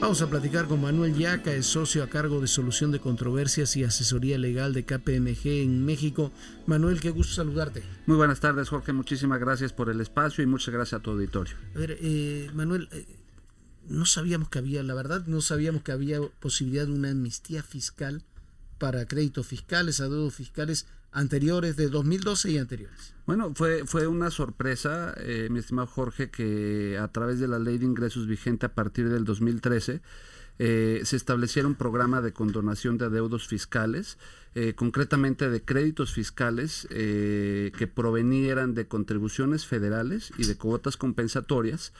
Vamos a platicar con Manuel Yaca, es socio a cargo de Solución de Controversias y Asesoría Legal de KPMG en México. Manuel, qué gusto saludarte. Muy buenas tardes, Jorge. Muchísimas gracias por el espacio y muchas gracias a tu auditorio. A ver, eh, Manuel, eh, no sabíamos que había, la verdad, no sabíamos que había posibilidad de una amnistía fiscal para créditos fiscales, adeudos fiscales anteriores, de 2012 y anteriores. Bueno, fue, fue una sorpresa, eh, mi estimado Jorge, que a través de la ley de ingresos vigente a partir del 2013 eh, se estableciera un programa de condonación de adeudos fiscales, eh, concretamente de créditos fiscales que provenieran de contribuciones federales y de cuotas compensatorias.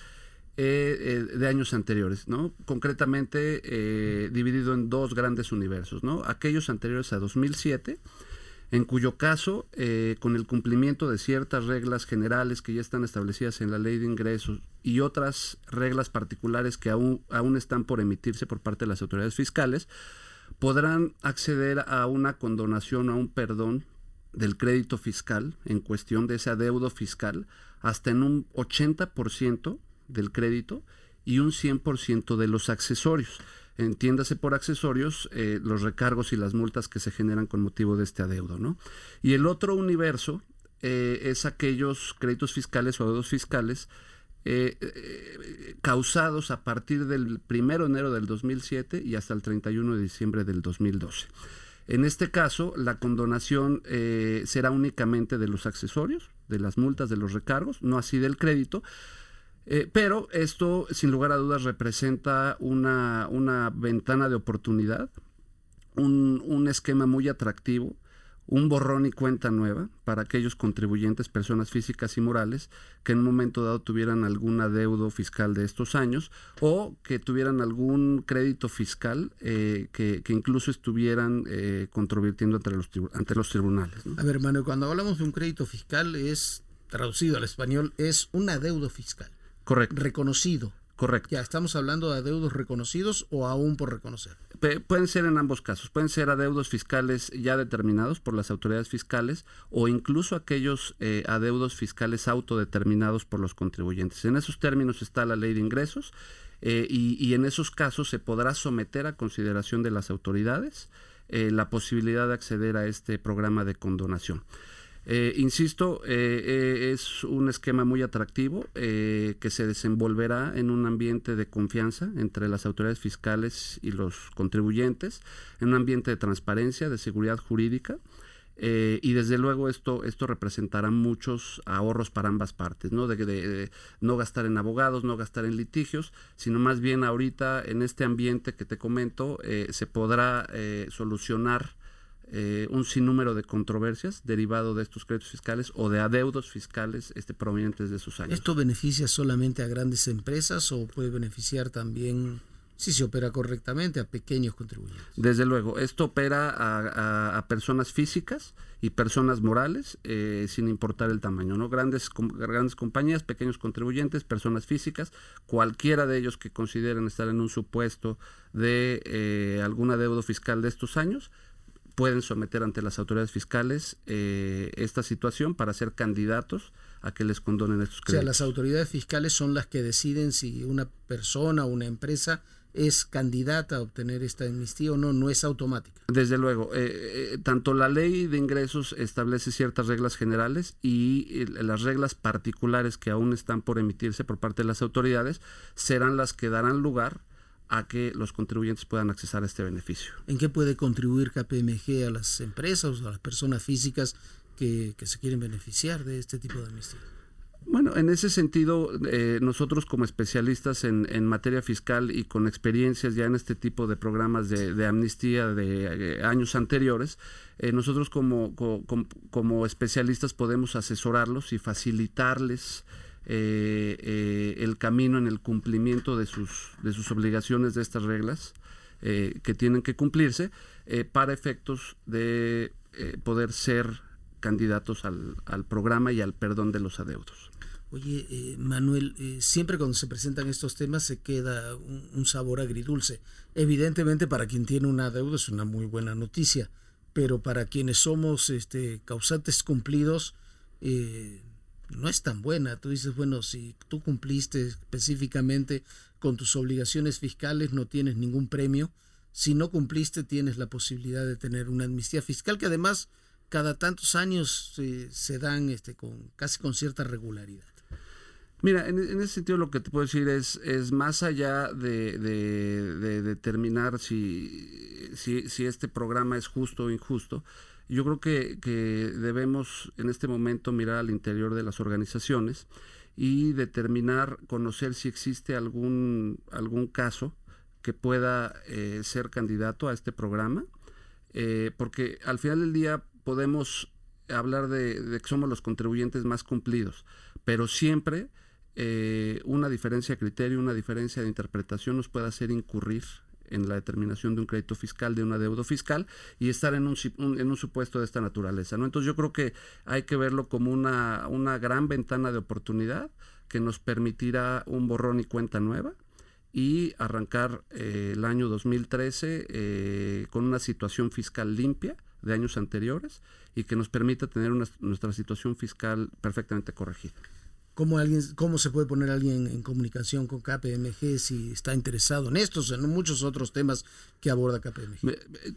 de años anteriores, ¿no? Concretamente dividido en dos grandes universos, ¿no? Aquellos anteriores a 2007 en cuyo caso, eh, con el cumplimiento de ciertas reglas generales que ya están establecidas en la ley de ingresos y otras reglas particulares que aún, aún están por emitirse por parte de las autoridades fiscales, podrán acceder a una condonación o a un perdón del crédito fiscal en cuestión de ese adeudo fiscal hasta en un 80% del crédito y un 100% de los accesorios entiéndase por accesorios eh, los recargos y las multas que se generan con motivo de este adeudo. ¿no? Y el otro universo eh, es aquellos créditos fiscales o adeudos fiscales eh, causados a partir del 1 de enero del 2007 y hasta el 31 de diciembre del 2012. En este caso, la condonación será únicamente de los accesorios, de las multas, de los recargos, no así del crédito. Eh, pero esto, sin lugar a dudas, representa una, ventana de oportunidad, un, esquema muy atractivo un borrón y cuenta nueva para aquellos contribuyentes, personas físicas y morales, que en un momento dado tuvieran algún adeudo fiscal de estos años o que tuvieran algún crédito fiscal eh, que, incluso estuvieran eh, controvirtiendo ante los, ante los tribunales. A ver, hermano, cuando hablamos de un crédito fiscal es, traducido al español, es un adeudo fiscal. Correcto. Reconocido. Correcto. Ya estamos hablando de adeudos reconocidos o aún por reconocer. pueden ser en ambos casos, pueden ser adeudos fiscales ya determinados por las autoridades fiscales o incluso aquellos eh, adeudos fiscales autodeterminados por los contribuyentes. En esos términos está la ley de ingresos eh, y, en esos casos se podrá someter a consideración de las autoridades eh, la posibilidad de acceder a este programa de condonación. Eh, insisto, eh, eh, es un esquema muy atractivo que se desenvolverá en un ambiente de confianza entre las autoridades fiscales y los contribuyentes, en un ambiente de transparencia, de seguridad jurídica. y desde luego esto, esto representará muchos ahorros para ambas partes, ¿no? De, no gastar en abogados, no gastar en litigios, sino más bien ahorita en este ambiente que te comento se podrá solucionar eh, un sinnúmero de controversias derivado de estos créditos fiscales o de adeudos fiscales este, provenientes de sus años. ¿Esto beneficia solamente a grandes empresas o puede beneficiar también, si se opera correctamente, a pequeños contribuyentes? Desde luego, esto opera a, personas físicas y personas morales, eh, sin importar el tamaño, ¿no? Grandes, grandes compañías, pequeños contribuyentes, personas físicas, cualquiera de ellos que consideren estar en un supuesto de eh, algún adeudo fiscal de estos años, pueden someter ante las autoridades fiscales eh, esta situación para ser candidatos a que les condonen estos créditos. O sea, las autoridades fiscales son las que deciden si una persona o una empresa es candidata a obtener esta amnistía o no, no es automática. Desde luego, eh, eh, tanto la ley de ingresos establece ciertas reglas generales y las reglas particulares que aún están por emitirse por parte de las autoridades serán las que darán lugar a que los contribuyentes puedan accesar a este beneficio. ¿En qué puede contribuir KPMG a las empresas o a las personas físicas que, se quieren beneficiar de este tipo de amnistía? Bueno, en ese sentido, eh, nosotros como especialistas en, materia fiscal y con experiencias ya en este tipo de programas de, amnistía de eh, años anteriores, eh, nosotros como, como, especialistas podemos asesorarlos y facilitarles eh, eh, el camino en el cumplimiento de sus, de sus obligaciones de estas reglas eh, que tienen que cumplirse para efectos de poder ser candidatos al, programa y al perdón de los adeudos. Oye, Manuel, siempre cuando se presentan estos temas se queda un, sabor agridulce. Evidentemente para quien tiene un adeudo es una muy buena noticia, pero para quienes somos este, causantes cumplidos, no es tan buena. Tú dices, bueno, si tú cumpliste específicamente con tus obligaciones fiscales, no tienes ningún premio. Si no cumpliste, tienes la posibilidad de tener una amnistía fiscal que además cada tantos años eh, se dan este, con, casi con cierta regularidad. Mira, en, ese sentido lo que te puedo decir es, es más allá de, determinar si, si, si, este programa es justo o injusto, yo creo que, debemos en este momento mirar al interior de las organizaciones y determinar, conocer si existe algún, algún caso que pueda eh, ser candidato a este programa, eh, porque al final del día podemos hablar de, que somos los contribuyentes más cumplidos, pero siempre eh, una diferencia de criterio, una diferencia de interpretación nos puede hacer incurrir en la determinación de un crédito fiscal, de una deuda fiscal, y estar en un, en un supuesto de esta naturaleza. ¿no? Entonces yo creo que hay que verlo como una, una gran ventana de oportunidad que nos permitirá un borrón y cuenta nueva y arrancar eh, el año 2013 eh, con una situación fiscal limpia de años anteriores y que nos permita tener nuestra situación fiscal perfectamente corregida cómo, alguien, cómo se puede poner alguien en comunicación con KPMG si está interesado en estos, en muchos otros temas que aborda KPMG.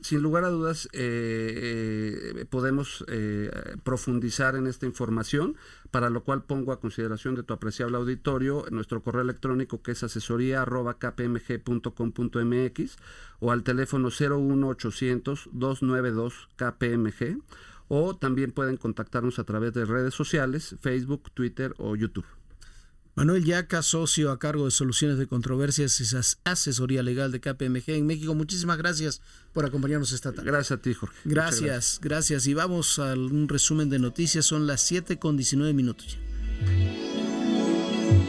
Sin lugar a dudas, eh, eh, podemos eh, profundizar en esta información, para lo cual pongo a consideración de tu apreciable auditorio nuestro correo electrónico que es asesoría arroba kpmg.com.mx o al teléfono 01800 292 KPMG o también pueden contactarnos a través de redes sociales, Facebook, Twitter o YouTube. Manuel Yaca, socio a cargo de soluciones de controversias y asesoría legal de KPMG en México. Muchísimas gracias por acompañarnos esta tarde. Gracias a ti, Jorge. Gracias, gracias, Y vamos a un resumen de noticias. Son las 7 con 19 minutos ya.